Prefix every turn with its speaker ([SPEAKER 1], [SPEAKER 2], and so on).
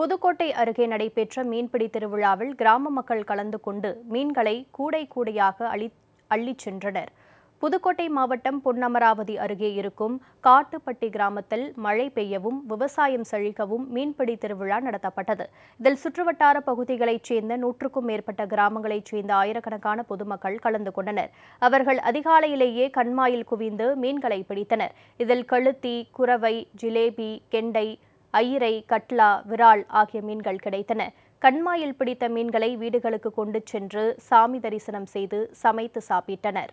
[SPEAKER 1] புதுக்கோட்டை அருகே நடைபெற்ற மீன்பிடி திருவிழாவில் கிராம மக்கள் கலந்து கொண்டு மீன்களை கூடை கூடையாக அழி அள்ளிச் சென்றனர் புதுக்கோட்டை மாவட்டம் பொன்னமராவதி அருகே இருக்கும் காட்டுப்பட்டி கிராமத்தில் மழை பெய்யவும் விவசாயம் செழிக்கவும் மீன்பிடி திருவிழா நடத்தப்பட்டது இதில் சுற்றுவட்டார பகுதிகளைச் சேர்ந்த நூற்றுக்கும் மேற்பட்ட கிராமங்களைச் சேர்ந்த ஆயிரக்கணக்கான பொதுமக்கள் கலந்து கொண்டனர் அவர்கள் அதிகாலையிலேயே கண்மாயில் குவிந்து மீன்களை பிடித்தனர் இதில் கழுத்தி குரவை ஜிலேபி கெண்டை ஐரை கட்லா விரால் ஆகிய மீன்கள் கிடைத்தன கண்மாயில் பிடித்த மீன்களை வீடுகளுக்கு கொண்டு சென்று சாமி தரிசனம் செய்து சமைத்து சாப்பிட்டனர்